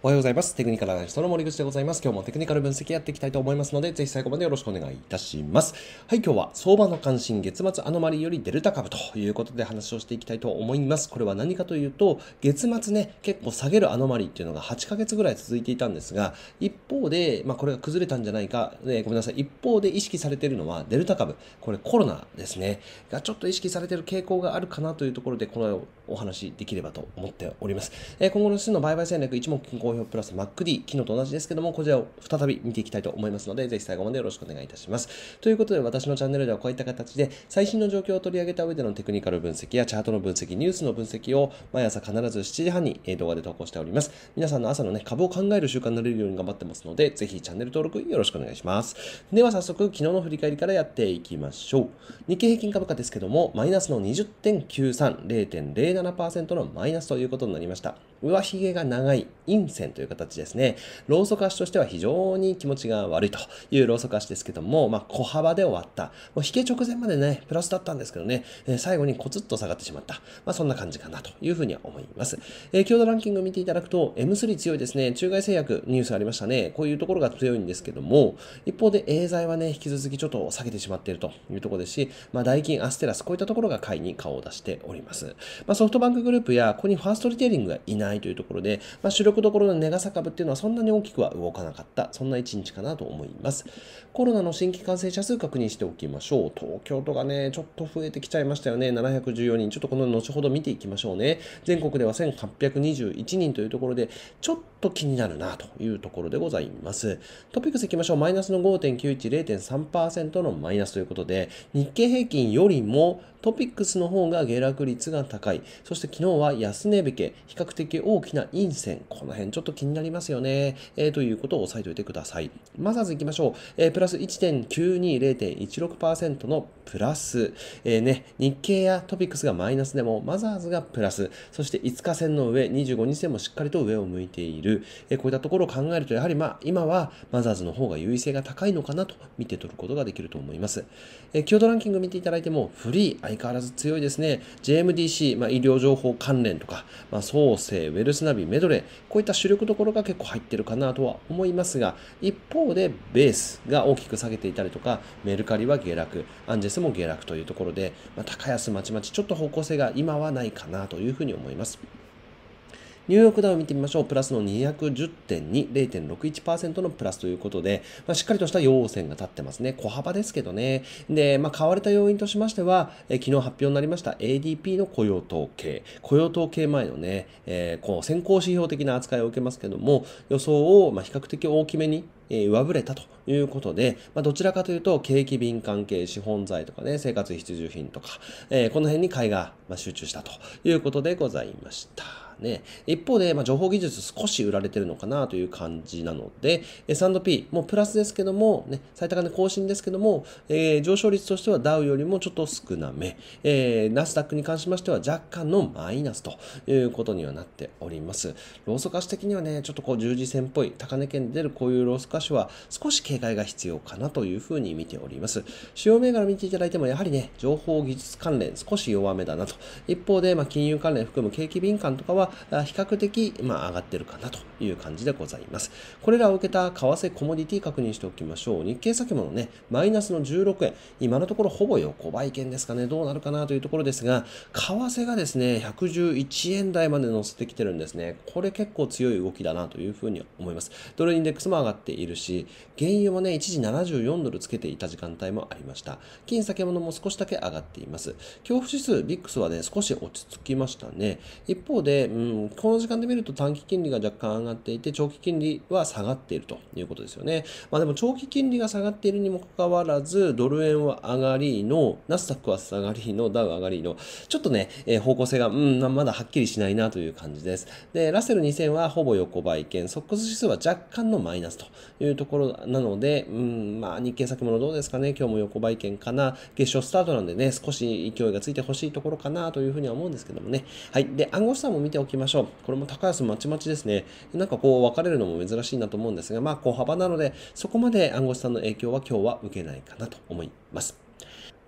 おはようございます。テクニカルアナリストの森口でございます。今日もテクニカル分析やっていきたいと思いますので、ぜひ最後までよろしくお願いいたします。はい、今日は相場の関心月末アノマリよりデルタ株ということで話をしていきたいと思います。これは何かというと、月末ね、結構下げるアノマリっていうのが8ヶ月ぐらい続いていたんですが、一方で、まあこれが崩れたんじゃないか、えごめんなさい。一方で意識されているのはデルタ株。これコロナですね。がちょっと意識されている傾向があるかなというところで、このお話できればと思っております。えー、今後の週の売買戦略一目均衡好評プラス MacD、昨日と同じですけども、こちらを再び見ていきたいと思いますので、ぜひ最後までよろしくお願いいたします。ということで、私のチャンネルではこういった形で、最新の状況を取り上げた上でのテクニカル分析やチャートの分析、ニュースの分析を毎朝必ず7時半に動画で投稿しております。皆さんの朝のね、株を考える習慣になれるように頑張ってますので、ぜひチャンネル登録よろしくお願いします。では早速、昨日の振り返りからやっていきましょう。日経平均株価ですけども、マイナスの20.93、0.07%のマイナスということになりました。上髭が長い陰線という形ですね。ローソク足としては非常に気持ちが悪いというローソク足ですけども、まあ、小幅で終わった。もう引け直前までね、プラスだったんですけどね、えー、最後にコツッと下がってしまった。まあ、そんな感じかなというふうには思います。えー、強度ランキング見ていただくと、M3 強いですね。中外製薬ニュースありましたね。こういうところが強いんですけども、一方でエーザイはね、引き続きちょっと下げてしまっているというところですし、まあ、ダイキン、アステラス、こういったところが買いに顔を出しております。まあ、ソフトバンクグループや、ここにファーストリテイリングがいないないというところで、まあ、主力どころのネガ株っていうのはそんなに大きくは動かなかった、そんな1日かなと思います。コロナの新規感染者数確認しておきましょう。東京都がね、ちょっと増えてきちゃいましたよね。714人。ちょっとこの後ほど見ていきましょうね。全国では1821人というところで、ちょっと気になるなというところでございます。トピックスいきましょう。マイナスの5.91、0.3%のマイナスということで、日経平均よりもトピックスの方が下落率が高い。そして昨日は安値引け、比較的け大きな陰線、この辺ちょっと気になりますよね、えー、ということを押さえておいてください。マザーズいきましょう。えー、プラス1.92、0.16%のプラス、えー、ね、日経やトピックスがマイナスでも、マザーズがプラス、そして5日線の上、25日線もしっかりと上を向いている、えー、こういったところを考えると、やはりまあ、今はマザーズの方が優位性が高いのかなと見て取ることができると思います。えー、京都ランキング見ていただいても、フリー、相変わらず強いですね。JMDC、まあ、医療情報関連とか、まあ、創生、ウェルスナビ、メドレー、こういった主力どころが結構入ってるかなとは思いますが、一方でベースが大きく下げていたりとか、メルカリは下落、アンジェスも下落というところで、まあ、高安まちまちちょっと方向性が今はないかなというふうに思います。ニューヨークダウ見てみましょう。プラスの210.2、0.61%のプラスということで、まあ、しっかりとした要線が立ってますね。小幅ですけどね。で、まあ、買われた要因としましては、え昨日発表になりました ADP の雇用統計。雇用統計前のね、えー、こう先行指標的な扱いを受けますけども、予想をま比較的大きめに上振れたということで、まあ、どちらかというと、景気敏感系、資本財とかね、生活必需品とか、えー、この辺に買いが、集中したということでございました。ね。一方で、まあ、情報技術少し売られてるのかなという感じなので、S&P もプラスですけども、ね、最高値更新ですけども、えー、上昇率としてはダウよりもちょっと少なめ、えー、ナスダックに関しましては若干のマイナスということにはなっております。ローソク足的にはね、ちょっとこう十字線っぽい、高値圏で出るこういうローソク足は少し警戒が必要かなというふうに見ております。主要銘柄見ていただいても、やはりね、情報技術関連少し弱めだなと。一方で、まあ、金融関連含む景気敏感とかは比較的、まあ、上がってるかなという感じでございます。これらを受けた為替コモディティ確認しておきましょう。日経先物ね、マイナスの16円。今のところほぼ横ばい券ですかね。どうなるかなというところですが、為替がですね、111円台まで乗せてきてるんですね。これ結構強い動きだなというふうに思います。ドルインデックスも上がっているし、原油もね、一時74ドルつけていた時間帯もありました。金先物も少しだけ上がっています。恐怖指数、ビックスはね、少し落ち着きましたね。一方で、うん、この時間で見ると短期金利が若干上がっていて、長期金利は下がっているということですよね。まあでも長期金利が下がっているにもかかわらず、ドル円は上がりの、ナスダックは下がりの、ダウ上がりの、ちょっとね、えー、方向性が、うん、まだはっきりしないなという感じです。で、ラッセル2000はほぼ横ばい圏、ソックス指数は若干のマイナスというところなので、うん、まあ日経先物どうですかね、今日も横ばい圏かな、月初スタートなんでね、少し勢いがついてほしいところかなというふうには思うんですけどもね。はい。で、暗号資産も見ておきましょう。これも高安まちまちですね。なんかこう分かれるのも珍しいなと思うんですが、まあ小幅なので、そこまで暗号資産の影響は今日は受けないかなと思います。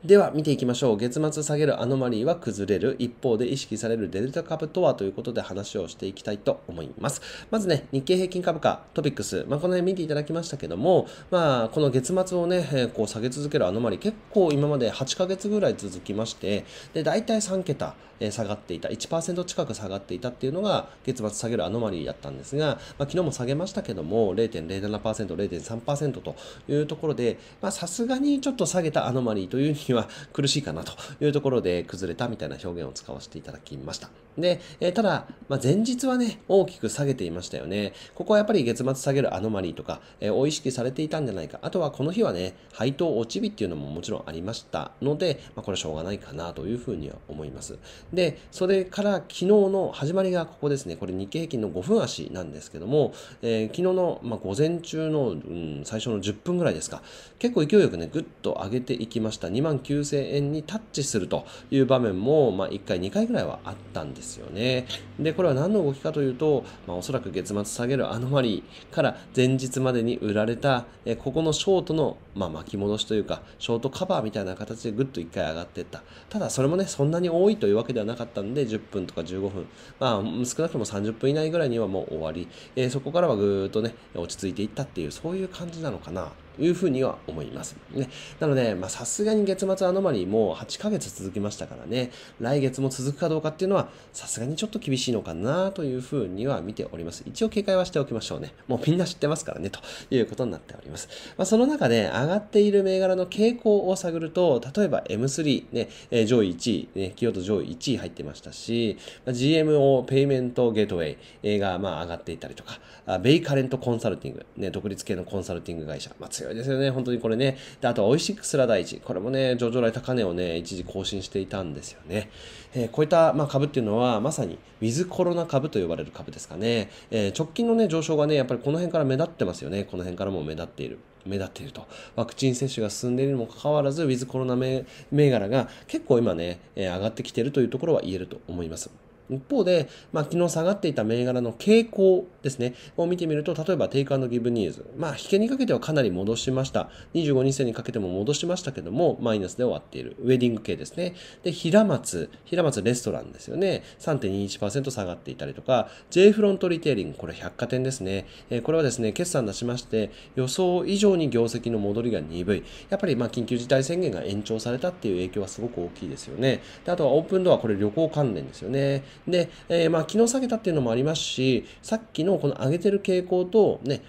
では見ていきましょう。月末下げるアノマリーは崩れる。一方で意識されるデルタ株とはということで話をしていきたいと思います。まずね、日経平均株価、トピックス、まあ、この辺見ていただきましたけども、まあ、この月末をね、えー、こう下げ続けるアノマリー、結構今まで8ヶ月ぐらい続きまして、で、大体3桁、下がっていた、1%近く下がっていたっていうのが月末下げるアノマリーだったんですが、まあ、昨日も下げましたけども、0.07%、0.3%というところで、まあ、さすがにちょっと下げたアノマリーというは苦しいかなというところで崩れたみたいな表現を使わせていただきました。で、えただ、まあ、前日はね、大きく下げていましたよね。ここはやっぱり月末下げるアノマリーとか、えを意識されていたんじゃないか。あとはこの日はね、配当落ち日っていうのももちろんありましたので、まあ、これはしょうがないかなというふうには思います。で、それから昨日の始まりがここですね。これ日経平均の5分足なんですけども、えー、昨日の、まあ、午前中の、うん、最初の10分ぐらいですか。結構勢いよくね、ぐっと上げていきました。2万9000円にタッチするという場面も、まあ、1回、2回ぐらいはあったんですよね。で、これは何の動きかというと、まあ、おそらく月末下げるアノマリーから前日までに売られた、えここのショートの、まあ、巻き戻しというか、ショートカバーみたいな形でぐっと1回上がっていった。ただ、それもね、そんなに多いというわけではなかったんで、10分とか15分、まあ、少なくとも30分以内ぐらいにはもう終わり、えー、そこからはぐーっとね、落ち着いていったっていう、そういう感じなのかな。いうふうには思います。ね、なので、まさすがに月末アノマリーも8ヶ月続きましたからね、来月も続くかどうかっていうのは、さすがにちょっと厳しいのかなというふうには見ております。一応警戒はしておきましょうね。もうみんな知ってますからね、ということになっております。まあ、その中で、上がっている銘柄の傾向を探ると、例えば M3、ね、え上位1位、ね、企業と上位1位入ってましたし、ま GMO ペイメントゲートウェイがまあ上がっていたりとか、ベイカレントコンサルティング、ね、独立系のコンサルティング会社、まあ、強い強いですよね、本当にこれね。で、あと、オイシックスラ大1。これもね、上場来高値をね、一時更新していたんですよね。えー、こういった、まあ、株っていうのは、まさに、ウィズコロナ株と呼ばれる株ですかね。えー、直近のね、上昇がね、やっぱりこの辺から目立ってますよね。この辺からも目立っている。目立っていると。ワクチン接種が進んでいるにもかかわらず、ウィズコロナ銘柄が結構今ね、えー、上がってきているというところは言えると思います。一方で、まあ、昨日下がっていた銘柄の傾向ですね、を見てみると、例えばテイクアギブニーズ。まあ、引けにかけてはかなり戻しました。25日線にかけても戻しましたけども、マイナスで終わっている。ウェディング系ですね。で、平松、平松レストランですよね。3.21%下がっていたりとか、J フロントリテイリング、これ百貨店ですね。えー、これはですね、決算出しまして、予想以上に業績の戻りが鈍い。やっぱり、まあ、緊急事態宣言が延長されたっていう影響はすごく大きいですよね。であとはオープンドア、これ旅行関連ですよね。で、えー、まあ、昨日下げたっていうのもありますし、さっきののこの上げてる傾向と、ね、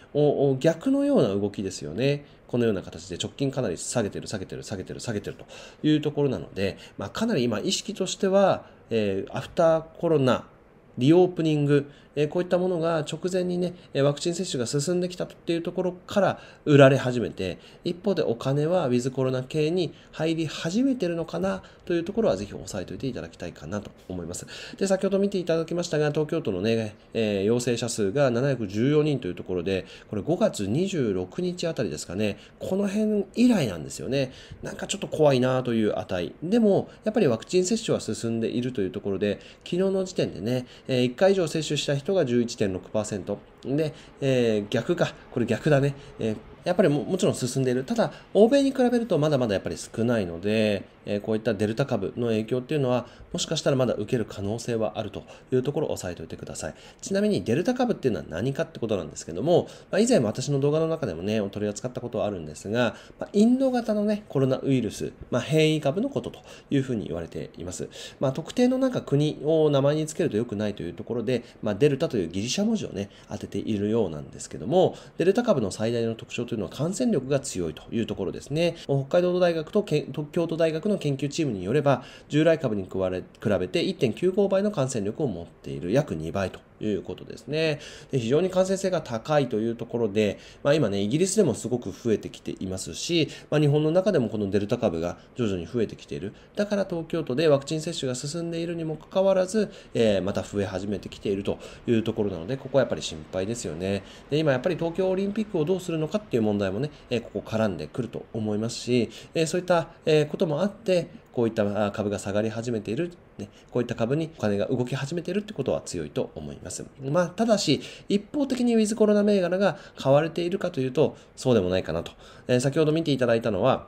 逆のような動きですよね。このような形で直近かなり下げてる、下げてる、下げてる、下げてるというところなので、まあ、かなり今意識としては、えー、アフターコロナ、リオープニングえこういったものが直前にね、ワクチン接種が進んできたっていうところから売られ始めて、一方でお金はウィズコロナ系に入り始めてるのかなというところはぜひ押さえておいていただきたいかなと思います。で、先ほど見ていただきましたが、東京都のね、えー、陽性者数が714人というところで、これ5月26日あたりですかね、この辺以来なんですよね。なんかちょっと怖いなという値。でも、やっぱりワクチン接種は進んでいるというところで、昨日の時点でね、え1回以上接種した人が11.6%、で、えー、逆か。これ逆だね。えー、やっぱりもちろん進んでいる。ただ、欧米に比べるとまだまだやっぱり少ないので、えー、こういったデルタ株の影響っていうのは、もしかしたらまだ受ける可能性はあるというところを押さえておいてください。ちなみにデルタ株っていうのは何かってことなんですけども、まあ、以前私の動画の中でもね、取り扱ったことはあるんですが、まあ、インド型のね、コロナウイルス、まあ、変異株のことというふうに言われています。まあ、特定のなんか国を名前につけると良くないというところで、まあ、デルタというギリシャ文字をね、当てているようなんですけども、デルタ株の最大の特徴というのは感染力が強いというところですね。北海道大学と京都大学の研究チームによれば、従来株に比べて1.95倍の感染力を持っている、約2倍ということですね。で非常に感染性が高いというところで、まあ、今ね、イギリスでもすごく増えてきていますし、まあ、日本の中でもこのデルタ株が徐々に増えてきている。だから東京都でワクチン接種が進んでいるにもかかわらず、えー、また増え始めてきているというところなので、ここはやっぱり心配ですよね。で、今やっぱり東京オリンピックをどうするのかっていう問題もね、えここ絡んでくると思いますし、えそういった、えこともあって、こういった株が下がり始めている、ね、こういった株にお金が動き始めているってことは強いと思います。まあ、ただし、一方的にウィズコロナ銘柄が買われているかというと、そうでもないかなと。えー、先ほど見ていただいたのは、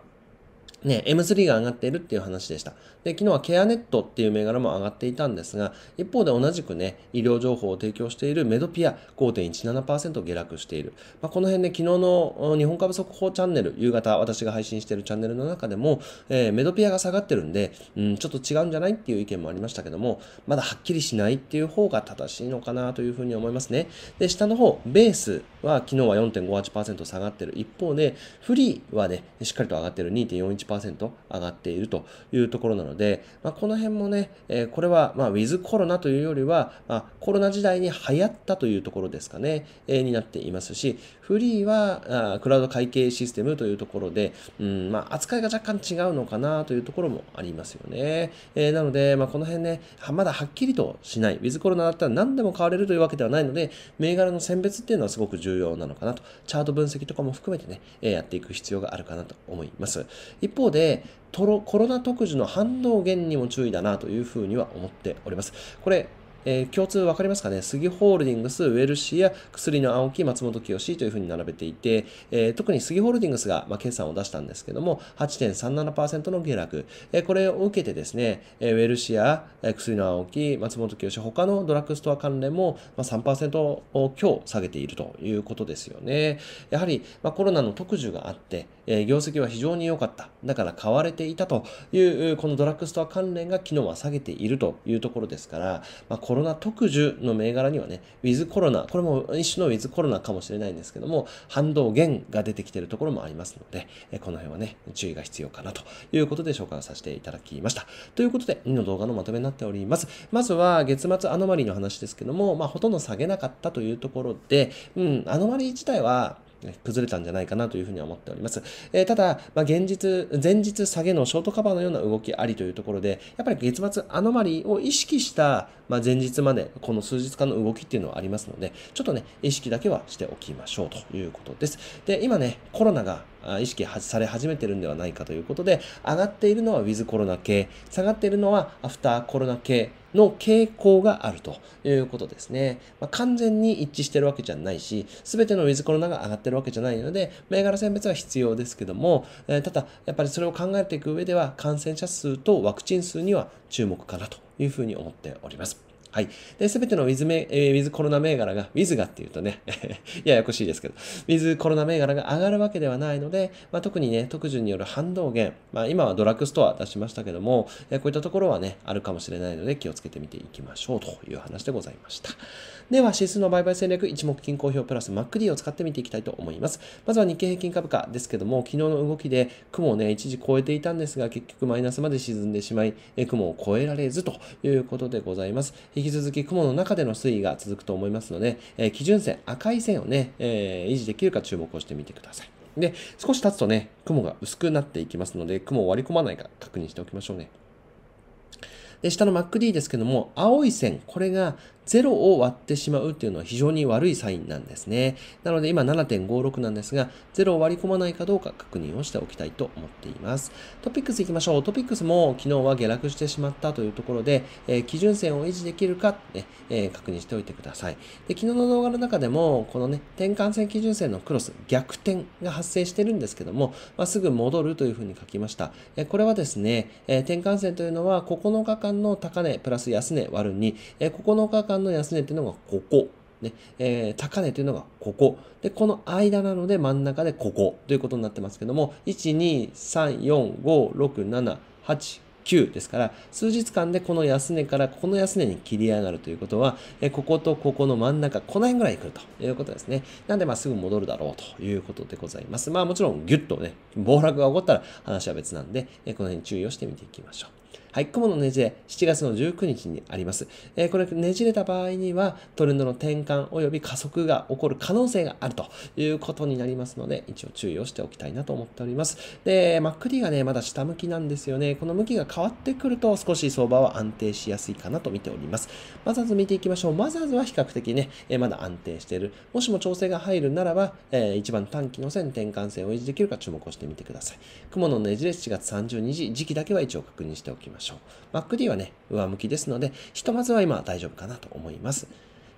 ね、M3 が上がっているっていう話でした。で、昨日はケアネットっていう銘柄も上がっていたんですが、一方で同じくね、医療情報を提供しているメドピア5.17%下落している。まあ、この辺ね、昨日の日本株速報チャンネル、夕方私が配信しているチャンネルの中でも、えー、メドピアが下がってるんで、うん、ちょっと違うんじゃないっていう意見もありましたけども、まだはっきりしないっていう方が正しいのかなというふうに思いますね。で、下の方、ベースは昨日は4.58%下がってる一方で、フリーはね、しっかりと上がってる2.41%上がっているというところなので、まあ、この辺もね、えー、これは、まあ、ウィズコロナというよりは、まあ、コロナ時代に流行ったというところですかね、えー、になっていますし、フリーはあクラウド会計システムというところで、うんまあ、扱いが若干違うのかなというところもありますよね。えー、なので、まあ、この辺ね、まだはっきりとしない。ウィズコロナだったら何でも買われるというわけではないので、銘柄の選別っていうのはすごく重要重要なのかなと、チャート分析とかも含めてね、えやっていく必要があるかなと思います。一方で、コロナ特需の反動源にも注意だなというふうには思っております。これ、えー、共通分かりますかね杉ホールディングス、ウェルシア、薬の青木、松本清というふうに並べていて、えー、特に杉ホールディングスが、まあ、決算を出したんですけども、8.37%の下落、えー、これを受けてですね、えー、ウェルシア、えー、薬の青木、松本清、他のドラッグストア関連も、まあ、3%強下げているということですよね。やはり、まあ、コロナの特需があって、えー、業績は非常に良かった。だから買われていたという、このドラッグストア関連が昨日は下げているというところですから、まあコロナ特需の銘柄にはね、ウィズコロナ、これも一種のウィズコロナかもしれないんですけども、反動減が出てきているところもありますので、えこの辺はね、注意が必要かなということで紹介をさせていただきました。ということで、2の動画のまとめになっております。まずは、月末アノマリーの話ですけども、まあ、ほとんど下げなかったというところで、うん、アノマリー自体は、崩れたんじゃないかなというふうには思っております。えー、ただ、まあ、現実、前日下げのショートカバーのような動きありというところで、やっぱり月末アノマリーを意識した、まあ、前日まで、この数日間の動きっていうのはありますので、ちょっとね、意識だけはしておきましょうということです。で、今ね、コロナが意識され始めてるんではないかということで、上がっているのはウィズコロナ系、下がっているのはアフターコロナ系の傾向があるということですね。まあ、完全に一致してるわけじゃないし、すべてのウィズコロナが上がってるわけじゃないので、銘柄選別は必要ですけども、えー、ただ、やっぱりそれを考えていく上では、感染者数とワクチン数には注目かなというふうに思っております。はい。で、すべてのウィズメ、えー、ウィズコロナ銘柄が、ウィズがっていうとね ややこしいですけど、ウィズコロナ銘柄が上がるわけではないので、まあ、特にね、特需による反動減、まあ、今はドラッグストア出しましたけども、えこういったところはね、あるかもしれないので、気をつけてみていきましょうという話でございました。では、指数の売買戦略、一目均衡表プラス MacD を使ってみていきたいと思います。まずは日経平均株価ですけども、昨日の動きで雲をね、一時超えていたんですが、結局マイナスまで沈んでしまい、え雲を超えられずということでございます。引き続き雲の中での推移が続くと思いますので、え基準線、赤い線をね、え維持できるか注目をしてみてください。で、少し経つとね、雲が薄くなっていきますので、雲を割り込まないか確認しておきましょうね。で、下の MacD ですけども、青い線、これが0を割ってしまうっていうのは非常に悪いサインなんですね。なので今7.56なんですが、0を割り込まないかどうか確認をしておきたいと思っています。トピックス行きましょう。トピックスも昨日は下落してしまったというところで、えー、基準線を維持できるか、ねえー、確認しておいてください。で昨日の動画の中でも、このね、転換線基準線のクロス、逆転が発生してるんですけども、まあ、すぐ戻るというふうに書きました。えー、これはですね、え転換線というのは9日間の高値プラス安値割るに、え9日間間の安値っていうのがここ。ね、えー、高値ていうのがここ。で、この間なので真ん中でここということになってますけども、1、2、3、4、5、6、7、8、9ですから、数日間でこの安値からこの安値に切り上がるということは、えこことここの真ん中、この辺ぐらい来るということですね。なんで、まあ、すぐ戻るだろうということでございます。まあ、もちろん、ぎゅっとね、暴落が起こったら話は別なんで、えこの辺注意をしてみていきましょう。はい、雲のねじれ、7月の19日にあります。えー、これ、ねじれた場合には、トレンドの転換及び加速が起こる可能性があるということになりますので、一応注意をしておきたいなと思っております。で、まクリがね、まだ下向きなんですよね。この向きが変わってくると、少し相場は安定しやすいかなと見ております。マザーズ見ていきましょう。マザーズは比較的ね、えー、まだ安定している。もしも調整が入るならば、えー、一番短期の線転換線を維持できるか注目をしてみてください。雲のねじれ7月30日、時期だけは一応確認しておきましょう。しょう。MacD はね、上向きですので、ひとまずは今大丈夫かなと思います。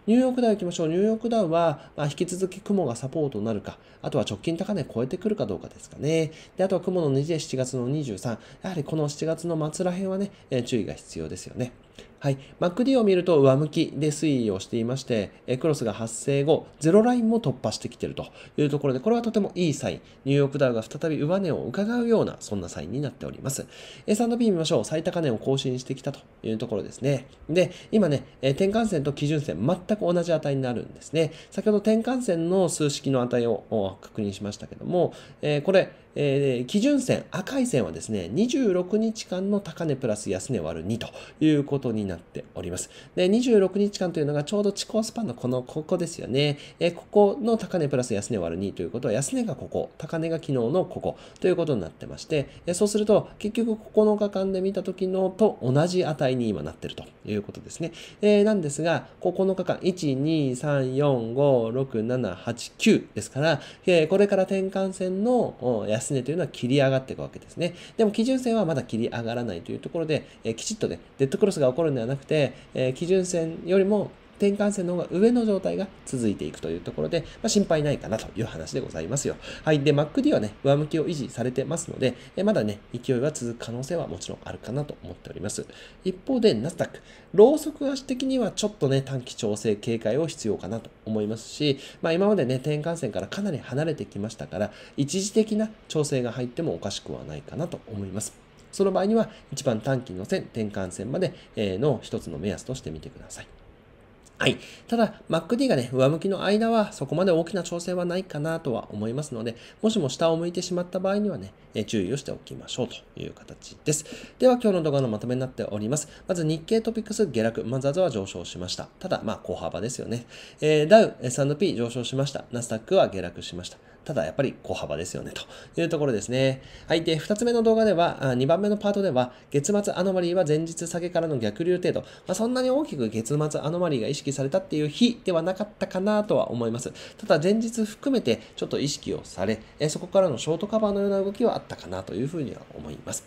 ニューヨークダウ行きましょう。ニューヨークダウは、まあ、引き続き雲がサポートになるか、あとは直近高値超えてくるかどうかですかね。で、あとは雲の2で7月の23。やはりこの7月の末ら辺はね、えー、注意が必要ですよね。はい、MacD を見ると上向きで推移をしていまして、クロスが発生後、ゼロラインも突破してきているというところで、これはとてもいいサイン。ニューヨークダウが再び上値を伺うような、そんなサインになっております。S&P 見ましょう。最高値を更新してきたというところですね。で、今ね、転換線と基準線、全く同じ値になるんですね。先ほど転換線の数式の値を確認しましたけども、これ、えー、基準線、赤い線はですね、26日間の高値プラス安値割る2ということになっております。で、26日間というのがちょうど地高スパンのこの、ここですよね。えー、ここの高値プラス安値割る2ということは、安値がここ、高値が昨日のここということになってまして、えそうすると、結局9日間で見た時のと同じ値に今なってるということですね。えー、なんですが、9日間、1、2、3、4、5、6、7、8、9ですから、えこれから転換線の安安値というのは切り上がっていくわけですね。でも基準線はまだ切り上がらないというところで、えきちっとね、デッドクロスが起こるんではなくて、え基準線よりも転換線の方が上の状態が続いていくというところで、まあ、心配ないかなという話でございますよ。はい。で、MacD はね、上向きを維持されてますので、えまだね、勢いは続く可能性はもちろんあるかなと思っております。一方で、ナスダック、ローソク足的にはちょっとね、短期調整警戒を必要かなと思いますし、まあ、今までね、転換線からかなり離れてきましたから、一時的な調整が入ってもおかしくはないかなと思います。その場合には、一番短期の線、転換線までの一つの目安としてみてください。はい。ただ、MacD がね、上向きの間はそこまで大きな調整はないかなとは思いますので、もしも下を向いてしまった場合にはね、注意をしておきましょうという形です。では、今日の動画のまとめになっております。まず、日経トピックス下落、マザーズは上昇しました。ただ、まあ、小幅ですよね。えー、ダウ、S&P 上昇しました。ナスダックは下落しました。ただやっぱり小幅ですよね、というところですね。はい。で、2つ目の動画では、2番目のパートでは、月末アノマリーは前日下げからの逆流程度。まあ、そんなに大きく月末アノマリーが意識されたっていう日ではなかったかなとは思います。ただ前日含めてちょっと意識をされ、そこからのショートカバーのような動きはあったかなというふうには思います。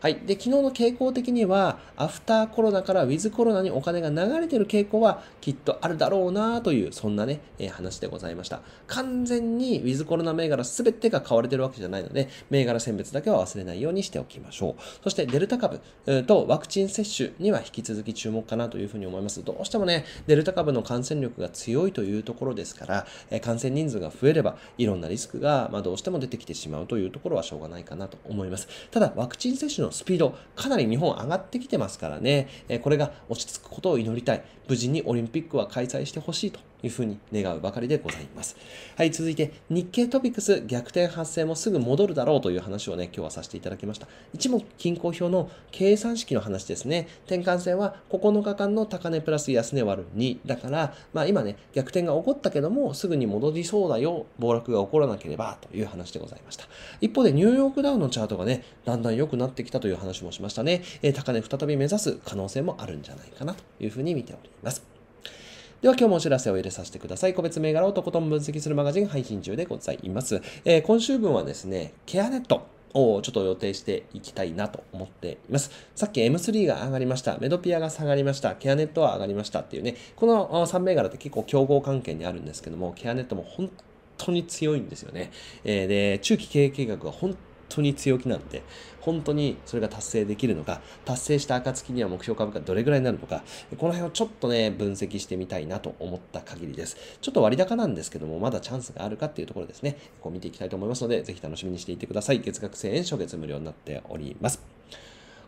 はい。で、昨日の傾向的には、アフターコロナからウィズコロナにお金が流れてる傾向はきっとあるだろうなという、そんなね、えー、話でございました。完全にウィズコロナ銘柄全てが買われてるわけじゃないので、銘柄選別だけは忘れないようにしておきましょう。そして、デルタ株、ー、とワクチン接種には引き続き注目かなというふうに思います。どうしてもね、デルタ株の感染力が強いというところですから、えー、感染人数が増えれば、いろんなリスクが、まあ、どうしても出てきてしまうというところはしょうがないかなと思います。ただ、ワクチン接種のスピード、かなり日本上がってきてますからね、えこれが落ち着くことを祈りたい。無事にオリンピックは開催してほしいというふうに願うばかりでございます。はい、続いて、日経トピックス逆転発生もすぐ戻るだろうという話をね、今日はさせていただきました。一目均衡表の計算式の話ですね。転換線は9日間の高値プラス安値割る2だから、まあ今ね、逆転が起こったけども、すぐに戻りそうだよ、暴落が起こらなければという話でございました。一方で、ニューヨークダウンのチャートがね、だんだん良くなってきたという話もしましたね。えー、高値再び目指す可能性もあるんじゃないかなというふうに見ております。では今日もお知らせを入れさせてください。個別銘柄をとことん分析するマガジン配信中でございます。えー、今週分はですね、ケアネット。をちょっと予定していきたいなと思っています。さっき M3 が上がりました。メドピアが下がりました。ケアネットは上がりましたっていうね、この3銘柄って結構競合関係にあるんですけども、ケアネットも本当に強いんですよね。えー、で、中期経営計画は本当に強気なんで、本当にそれが達成できるのか、達成した暁には目標株価どれぐらいになるのか、この辺をちょっとね、分析してみたいなと思った限りです。ちょっと割高なんですけども、まだチャンスがあるかっていうところですね、こう見ていきたいと思いますので、ぜひ楽しみにしていてください。月額1000円、初月無料になっております。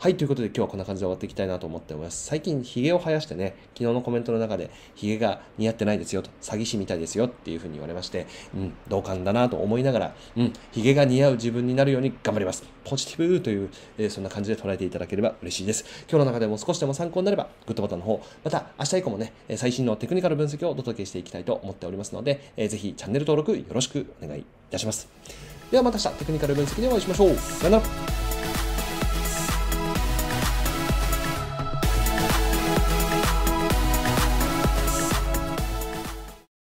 はい、ということで今日はこんな感じで終わっていきたいなと思っております。最近、ヒゲを生やしてね、昨日のコメントの中で、ヒゲが似合ってないですよと、詐欺師みたいですよっていうふうに言われまして、うん、同感だなと思いながら、うん、ヒゲが似合う自分になるように頑張ります。ポジティブという、えー、そんな感じで捉えていただければ嬉しいです。今日の中でも少しでも参考になれば、グッドボタンの方、また明日以降もね、最新のテクニカル分析をお届けしていきたいと思っておりますので、えー、ぜひチャンネル登録よろしくお願いいたします。ではまた明日テクニカル分析でお会いしましょう。さよなら。